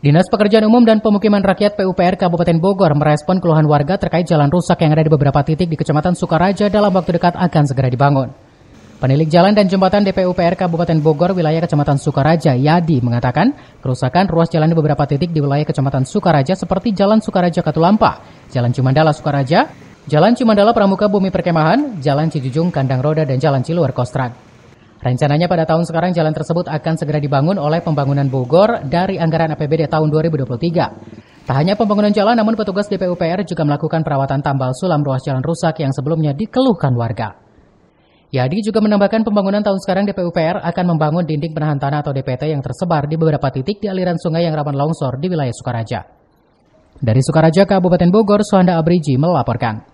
Dinas Pekerjaan Umum dan Pemukiman Rakyat PUPR Kabupaten Bogor merespon keluhan warga terkait jalan rusak yang ada di beberapa titik di Kecamatan Sukaraja dalam waktu dekat akan segera dibangun. Penilik jalan dan jembatan DPUPR Kabupaten Bogor wilayah Kecamatan Sukaraja, Yadi, mengatakan kerusakan ruas jalan di beberapa titik di wilayah Kecamatan Sukaraja seperti Jalan Sukaraja Katulampa, Jalan Cimandala Sukaraja, Jalan Cimandala Pramuka Bumi Perkemahan, Jalan Cijujung Kandang Roda, dan Jalan Ciluar Kostrat. Rencananya pada tahun sekarang jalan tersebut akan segera dibangun oleh pembangunan Bogor dari anggaran APBD tahun 2023. Tak hanya pembangunan jalan, namun petugas DPUPR juga melakukan perawatan tambal sulam ruas jalan rusak yang sebelumnya dikeluhkan warga. Yadi juga menambahkan pembangunan tahun sekarang DPUPR akan membangun dinding penahan tanah atau DPT yang tersebar di beberapa titik di aliran sungai yang rawan longsor di wilayah Sukaraja. Dari Sukaraja, Kabupaten Bogor, Suhanda Abriji melaporkan.